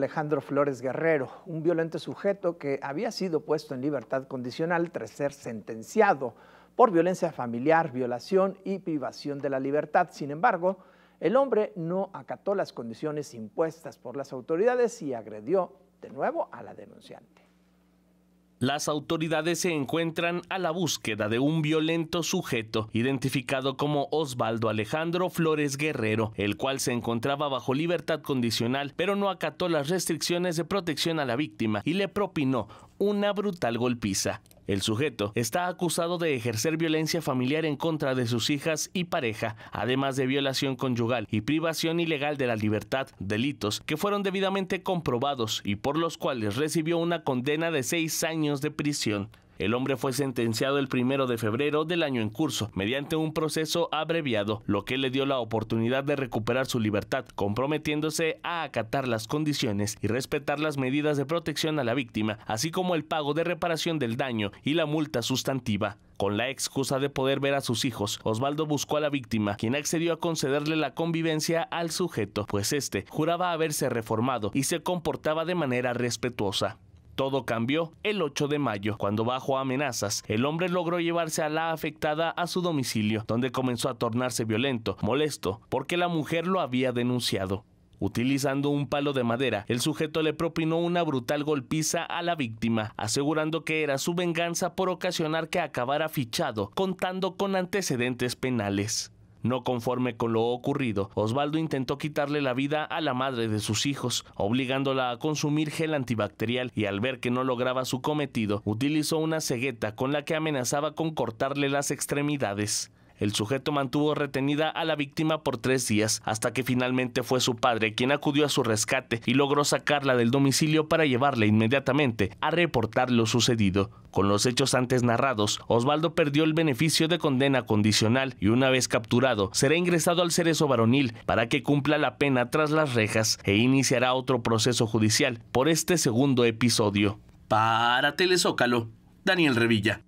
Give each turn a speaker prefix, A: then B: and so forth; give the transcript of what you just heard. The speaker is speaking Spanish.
A: Alejandro Flores Guerrero, un violento sujeto que había sido puesto en libertad condicional tras ser sentenciado por violencia familiar, violación y privación de la libertad. Sin embargo, el hombre no acató las condiciones impuestas por las autoridades y agredió de nuevo a la denunciante.
B: Las autoridades se encuentran a la búsqueda de un violento sujeto identificado como Osvaldo Alejandro Flores Guerrero, el cual se encontraba bajo libertad condicional, pero no acató las restricciones de protección a la víctima y le propinó una brutal golpiza. El sujeto está acusado de ejercer violencia familiar en contra de sus hijas y pareja, además de violación conyugal y privación ilegal de la libertad, delitos que fueron debidamente comprobados y por los cuales recibió una condena de seis años de prisión. El hombre fue sentenciado el primero de febrero del año en curso, mediante un proceso abreviado, lo que le dio la oportunidad de recuperar su libertad, comprometiéndose a acatar las condiciones y respetar las medidas de protección a la víctima, así como el pago de reparación del daño y la multa sustantiva. Con la excusa de poder ver a sus hijos, Osvaldo buscó a la víctima, quien accedió a concederle la convivencia al sujeto, pues este juraba haberse reformado y se comportaba de manera respetuosa. Todo cambió el 8 de mayo, cuando bajo amenazas, el hombre logró llevarse a la afectada a su domicilio, donde comenzó a tornarse violento, molesto, porque la mujer lo había denunciado. Utilizando un palo de madera, el sujeto le propinó una brutal golpiza a la víctima, asegurando que era su venganza por ocasionar que acabara fichado, contando con antecedentes penales. No conforme con lo ocurrido, Osvaldo intentó quitarle la vida a la madre de sus hijos, obligándola a consumir gel antibacterial y al ver que no lograba su cometido, utilizó una cegueta con la que amenazaba con cortarle las extremidades. El sujeto mantuvo retenida a la víctima por tres días hasta que finalmente fue su padre quien acudió a su rescate y logró sacarla del domicilio para llevarla inmediatamente a reportar lo sucedido. Con los hechos antes narrados, Osvaldo perdió el beneficio de condena condicional y una vez capturado será ingresado al cerezo varonil para que cumpla la pena tras las rejas e iniciará otro proceso judicial por este segundo episodio. Para Telezócalo, Daniel Revilla.